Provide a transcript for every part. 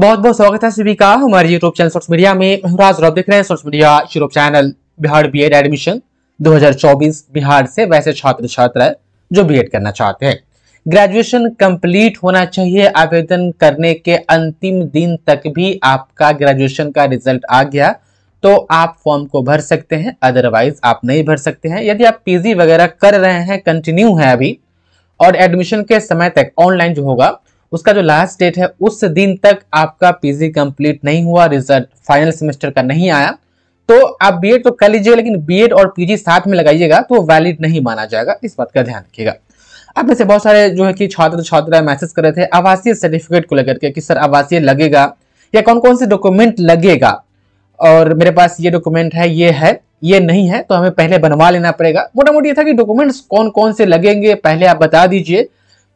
बहुत बहुत स्वागत है सभी का हमारे यूट्यूब चैनल सोशल मीडिया में महराज रब देख रहे हैं social media YouTube channel Bihar BEd admission 2024 Bihar से वैसे छात्र छात्रा जो बीएड करना चाहते हैं ग्रेजुएशन कंप्लीट होना चाहिए आवेदन करने के अंतिम दिन तक भी आपका ग्रेजुएशन का रिजल्ट आ गया तो आप फॉर्म को भर सकते हैं अदरवाइज आप नहीं भर सकते हैं यदि आप पीजी वगैरह कर रहे हैं कंटिन्यू है अभी और एडमिशन के समय तक ऑनलाइन जो होगा उसका जो लास्ट डेट है उस दिन तक आपका पीजी कंप्लीट नहीं हुआ रिजल्ट फाइनल सेमेस्टर का नहीं आया तो आप बीएड तो कर लीजिएगा लेकिन बीएड और पीजी साथ में लगाइएगा तो वैलिड नहीं माना जाएगा इस बात का ध्यान रखिएगा आप में से बहुत सारे जो है कि छात्र छात्रा मैसेज कर रहे थे आवासीय सर्टिफिकेट को लेकर के कि सर आवासीय लगेगा या कौन कौन से डॉक्यूमेंट लगेगा और मेरे पास ये डॉक्यूमेंट है ये है ये नहीं है तो हमें पहले बनवा लेना पड़ेगा मोटा मोटी ये था कि डॉक्यूमेंट्स कौन कौन से लगेंगे पहले आप बता दीजिए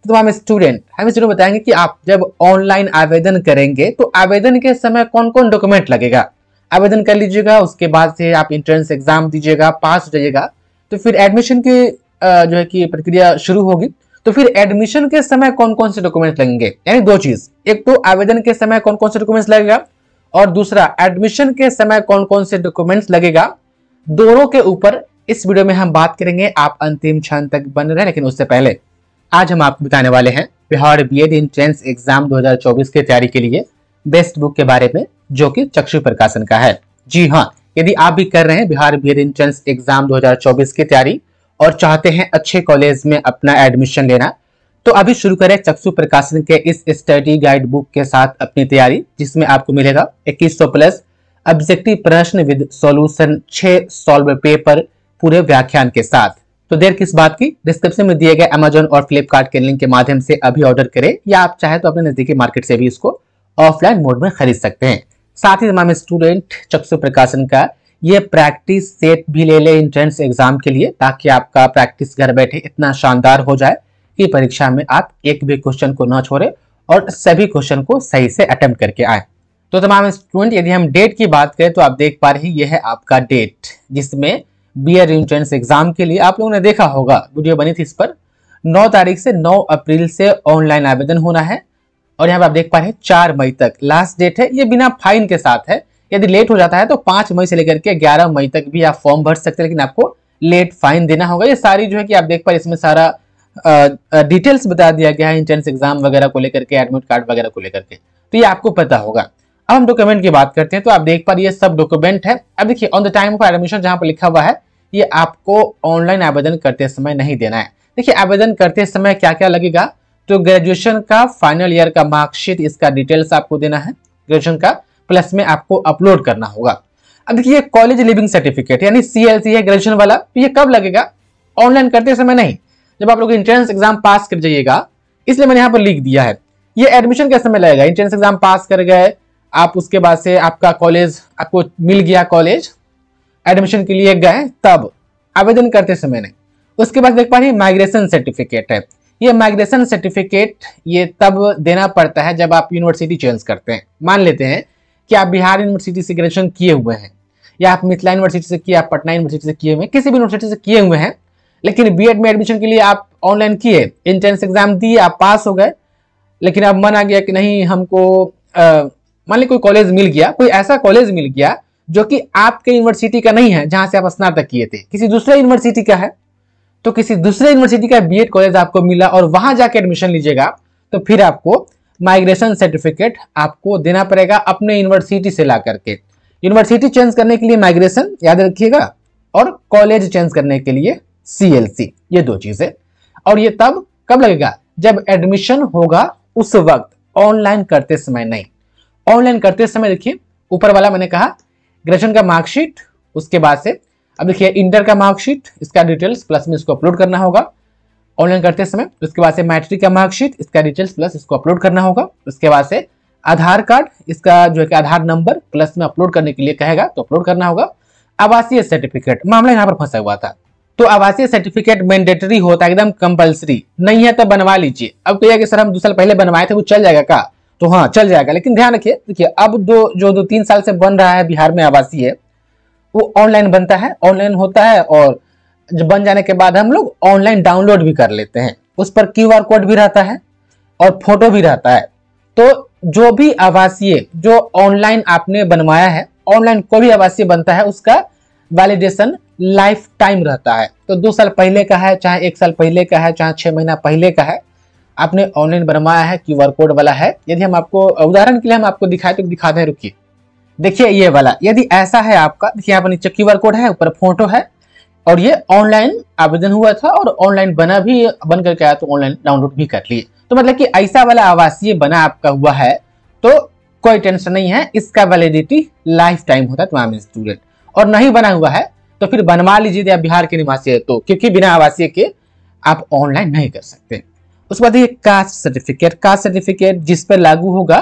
तो हम स्टूडेंट हम स्टूडेंट बताएंगे कि आप जब ऑनलाइन आवेदन करेंगे तो आवेदन के समय कौन कौन डॉक्यूमेंट लगेगा आवेदन कर लीजिएगा उसके बाद से आप इंट्रेंस एग्जाम दीजिएगा पास हो जाइएगा तो फिर एडमिशन की जो है कि प्रक्रिया शुरू होगी तो फिर एडमिशन के समय कौन कौन से डॉक्यूमेंट लगेंगे यानी दो चीज एक तो आवेदन के समय कौन कौन से डॉक्यूमेंट्स लगेगा और दूसरा एडमिशन के समय कौन कौन से डॉक्यूमेंट्स लगेगा दोनों के ऊपर इस वीडियो में हम बात करेंगे आप अंतिम क्षण तक बन रहे लेकिन उससे पहले आज हम आपको बताने वाले हैं Bihar B Ed entrance exam 2024 की तैयारी के लिए बेस्ट बुक के बारे में जो कि चक्षु प्रकाशन का है जी हाँ यदि आप भी कर रहे हैं Bihar B Ed entrance exam 2024 की तैयारी और चाहते हैं अच्छे कॉलेज में अपना एडमिशन लेना तो अभी शुरू करें चक्षु प्रकाशन के इस स्टडी गाइड बुक के साथ अपनी तैयारी जिसमें आपको मिलेगा इक्कीस प्लस ऑब्जेक्टिव प्रश्न विद सोल्यूशन छह सोल्व पेपर पूरे व्याख्यान के साथ तो देर किस बात की डिस्क्रिप्शन में दिए गए अमेजोन और फ्लिपकार्ट के लिंक के माध्यम से अभी ऑर्डर करें या आप चाहे तो अपने नजदीकी मार्केट से भी इसको ऑफलाइन मोड में खरीद सकते हैं साथ ही तमाम स्टूडेंट चक्षु प्रकाशन का ये प्रैक्टिस सेट भी ले लें इंट्रेंस एग्जाम के लिए ताकि आपका प्रैक्टिस घर बैठे इतना शानदार हो जाए कि परीक्षा में आप एक भी क्वेश्चन को न छोड़े और सभी क्वेश्चन को सही से अटेम्प्ट करके आए तो तमाम स्टूडेंट यदि हम डेट की बात करें तो आप देख पा रहे हैं यह है आपका डेट जिसमें बी एंट्रेंस एग्जाम के लिए आप लोगों ने देखा होगा वीडियो बनी थी इस पर 9 तारीख से 9 अप्रैल से ऑनलाइन आवेदन होना है और यहाँ पर आप देख पा रहे हैं चार मई तक लास्ट डेट है ये बिना फाइन के साथ है यदि लेट हो जाता है तो पांच मई से लेकर के ग्यारह मई तक भी आप फॉर्म भर सकते हैं लेकिन आपको लेट फाइन देना होगा ये सारी जो है कि आप देख पा रहे इसमें सारा डिटेल्स बता दिया गया है इंट्रेंस एग्जाम वगैरह को लेकर के एडमिट कार्ड वगैरह को लेकर के तो ये आपको पता होगा अब हम डॉक्यूमेंट की बात करते हैं तो आप देख पा रही सब डॉक्यूमेंट है अब देखिए on the time of admission जहाँ पर लिखा हुआ है ये आपको ऑनलाइन आवेदन करते समय नहीं देना है देखिए आवेदन करते समय क्या क्या लगेगा तो ग्रेजुएशन का फाइनल ईयर का मार्कशीट इसका डिटेल्स आपको देना है ग्रेजुएशन का प्लस में आपको अपलोड करना होगा अब देखिए कॉलेज लिविंग सर्टिफिकेट यानी सी है ग्रेजुएशन वाला तो ये कब लगेगा ऑनलाइन करते समय नहीं जब आप लोग इंट्रेंस एग्जाम पास कर जाइएगा इसलिए मैंने यहाँ पर लिख दिया है ये एडमिशन कैसे समय लगेगा इंट्रेंस एग्जाम पास कर गए आप उसके बाद से आपका कॉलेज आपको मिल गया कॉलेज एडमिशन के लिए गए तब आवेदन करते समय नहीं उसके बाद देख पा रही माइग्रेशन सर्टिफिकेट है ये माइग्रेशन सर्टिफिकेट ये तब देना पड़ता है जब आप यूनिवर्सिटी चेंज करते हैं मान लेते हैं कि आप बिहार यूनिवर्सिटी से ग्रेजुएशन किए हुए हैं या आप मिथिला यूनिवर्सिटी से आप पटना यूनिवर्सिटी से किए हुए हैं किसी भी यूनिवर्सिटी से किए हुए हैं लेकिन बी में एडमिशन के लिए आप ऑनलाइन किए एंट्रेंस एग्जाम दिए आप पास हो गए लेकिन अब मन आ गया कि नहीं हमको मान ली कोई कॉलेज मिल गया कोई ऐसा कॉलेज मिल गया जो कि आपके यूनिवर्सिटी का नहीं है जहां से आप स्नातक किए थे किसी दूसरे यूनिवर्सिटी का है तो किसी दूसरे यूनिवर्सिटी का बी कॉलेज आपको मिला और वहां जाके एडमिशन लीजिएगा तो फिर आपको माइग्रेशन सर्टिफिकेट आपको देना पड़ेगा अपने यूनिवर्सिटी से ला करके यूनिवर्सिटी चेंज करने के लिए माइग्रेशन याद रखिएगा और कॉलेज चेंज करने के लिए सी ये दो चीजें और ये तब कब लगेगा जब एडमिशन होगा उस वक्त ऑनलाइन करते समय नहीं ऑनलाइन करते समय देखिए ऊपर वाला मैंने कहा ग्रेजुएशन का मार्कशीट उसके बाद से अब देखिए इंटर का मार्कशीट इसका डिटेल्स प्लस में इसको अपलोड करना होगा ऑनलाइन करते समय उसके बाद से मैट्रिक का मार्कशीट इसका डिटेल्स प्लस इसको अपलोड करना होगा उसके बाद से आधार कार्ड इसका जो है कि आधार नंबर प्लस में अपलोड करने के लिए कहेगा तो अपलोड करना होगा आवासीय सर्टिफिकेट मामला यहाँ पर फंसा हुआ था तो आवासीय सर्टिफिकेट मैंडेटरी होता है एकदम कंपलसरी नहीं है तो बनवा लीजिए अब तो कि सर हम दो साल पहले बनवाए थे वो चल जाएगा का तो हाँ चल जाएगा लेकिन ध्यान रखिए देखिए अब दो जो दो तीन साल से बन रहा है बिहार में आवासीय वो ऑनलाइन बनता है ऑनलाइन होता है और जब बन जाने के बाद हम लोग ऑनलाइन डाउनलोड भी कर लेते हैं उस पर क्यू आर कोड भी रहता है और फोटो भी रहता है तो जो भी आवासीय जो ऑनलाइन आपने बनवाया है ऑनलाइन कोई भी आवासीय बनता है उसका वैलिडेशन लाइफ टाइम रहता है तो दो साल पहले का है चाहे एक साल पहले का है चाहे छह महीना पहले का है आपने ऑनलाइन बनवाया है क्यू आर कोड वाला है यदि हम आपको उदाहरण के लिए हम आपको दिखाए तो दिखाते हैं रुकिए देखिए ये वाला यदि ऐसा है आपका देखिए यहाँ पर नीचे क्यू आर कोड है ऊपर फोटो है और ये ऑनलाइन आवेदन हुआ था और ऑनलाइन बना भी बन करके आया तो ऑनलाइन डाउनलोड भी कर लिए तो मतलब कि ऐसा वाला आवासीय बना आपका हुआ है तो कोई टेंशन नहीं है इसका वैलिडिटी लाइफ टाइम होता है तमाम तो स्टूडेंट और नहीं बना हुआ है तो फिर बनवा लीजिए आप बिहार के निवासी है तो क्योंकि बिना आवासीय के आप ऑनलाइन नहीं कर सकते उसके बाद ये कास्ट सर्टिफिकेट कास्ट सर्टिफिकेट जिस पर लागू होगा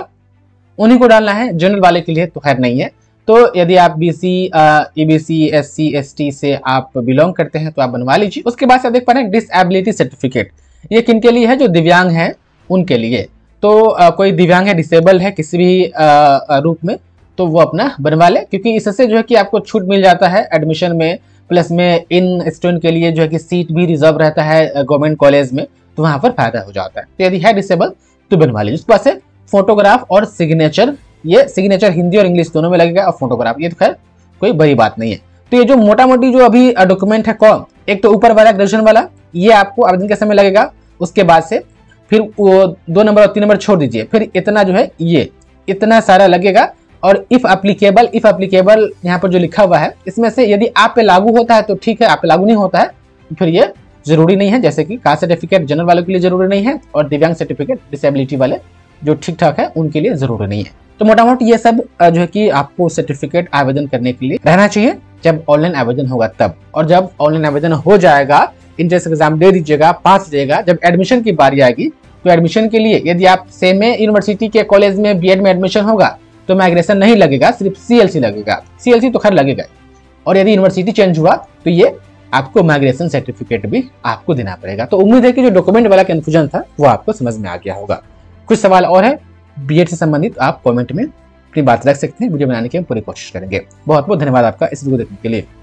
उन्हीं को डालना है जनरल वाले के लिए तो खैर नहीं है तो यदि आप B C E B C S C S T से आप बिलोंग करते हैं तो आप बनवा लीजिए उसके बाद से देख पा रहे हैं डिसएबिलिटी सर्टिफिकेट ये किन के लिए है जो दिव्यांग है उनके लिए तो आ, कोई दिव्यांग है डिसेबल है किसी भी आ, रूप में तो वो अपना बनवा ले क्योंकि इससे जो है कि आपको छूट मिल जाता है एडमिशन में प्लस में इन स्टूडेंट के लिए जो है कि सीट भी रिजर्व रहता है गवर्नमेंट कॉलेज में तो वहां पर फायदा हो जाता है तो यदि है डिसेबल तो बनवा लीजिए उसके बाद से फोटोग्राफ और सिग्नेचर ये सिग्नेचर हिंदी और इंग्लिश दोनों में लगेगा और फोटोग्राफ ये तो खैर कोई बड़ी बात नहीं है तो ये जो मोटा मोटी जो अभी डॉक्यूमेंट है कौन एक तो ऊपर वाला ग्रेजुएशन वाला ये आपको आवेदन के समय लगेगा उसके बाद से फिर वो दो नंबर और तीन नंबर छोड़ दीजिए फिर इतना जो है ये इतना सारा लगेगा और इफ एप्लीकेबल इफ एप्लीकेबल यहाँ पर जो लिखा हुआ है इसमें से यदि आप पे लागू होता है तो ठीक है आप पे लागू नहीं होता है फिर ये जरूरी नहीं है जैसे कि कास्ट सर्टिफिकेट जनरल वालों के लिए जरूरी नहीं है और दिव्यांग सर्टिफिकेट डिसेबिलिटी वाले जो ठीक ठाक है उनके लिए जरूरी नहीं है तो मोटा मोटी ये सब जो है कि आपको सर्टिफिकेट आवेदन करने के लिए रहना चाहिए जब ऑनलाइन आवेदन होगा तब और जब ऑनलाइन आवेदन हो जाएगा इंट्रेंस एग्जाम दे दीजिएगा पास दीजिएगा जब एडमिशन की बारी आएगी तो एडमिशन के लिए यदि आप सेम यूनिवर्सिटी के कॉलेज में बी में एडमिशन होगा तो माइग्रेशन नहीं लगेगा सिर्फ सी लगेगा सी तो खैर लगेगा और यदि यूनिवर्सिटी चेंज हुआ तो ये आपको माइग्रेशन सर्टिफिकेट भी आपको देना पड़ेगा तो उम्मीद है कि जो डॉक्यूमेंट वाला कन्फ्यूजन था वो आपको समझ में आ गया होगा कुछ सवाल और है बी से संबंधित आप कॉमेंट में अपनी बात रख सकते हैं वीडियो बनाने की हम पूरी कोशिश करेंगे बहुत बहुत धन्यवाद आपका इस वीडियो देखने के लिए